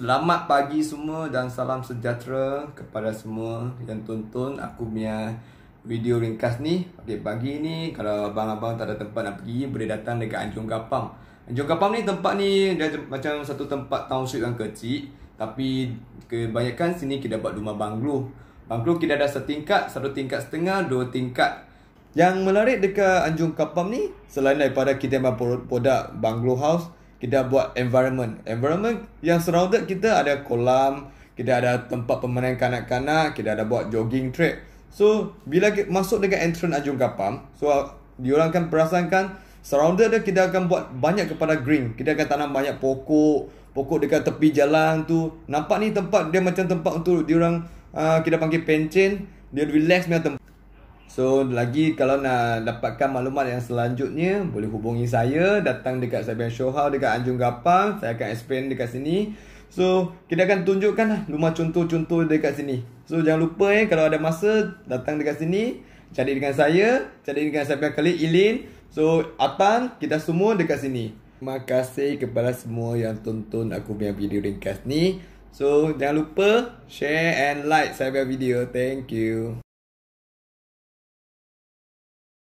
Selamat pagi semua dan salam sejahtera kepada semua yang tonton aku punya video ringkas ni. Okey, pagi ni kalau abang-abang tak ada tempat nak pergi, boleh datang dekat Anjung Gapang. Anjung Gapang ni tempat ni dia macam satu tempat township yang kecil, tapi kebanyakan sini kita dapat rumah banglo. Banglo kita ada satu tingkat, satu tingkat setengah, dua tingkat. Yang menarik dekat Anjung Kapam ni selain daripada kita membuat produk banglo house kita buat environment environment yang surrounded kita ada kolam kita ada tempat permainan kanak-kanak kita ada buat jogging track so bila kita masuk dekat entrance Ajung Kapam so diorang kan perasankan surrounded dia kita akan buat banyak kepada green kita akan tanam banyak pokok pokok dekat tepi jalan tu nampak ni tempat dia macam tempat untuk diorang uh, kita panggil pencen dia relax punya tempat So lagi kalau nak dapatkan maklumat yang selanjutnya Boleh hubungi saya Datang dekat Sabian Shohal dekat Anjung Gapang Saya akan explain dekat sini So kita akan tunjukkan lah rumah contoh-contoh dekat sini So jangan lupa eh kalau ada masa datang dekat sini Cari dengan saya Cari dengan Sabian Khalid, Ilin So Atan kita semua dekat sini Terima kasih kepada semua yang tonton aku punya video ringkas ni So jangan lupa share and like saya punya video Thank you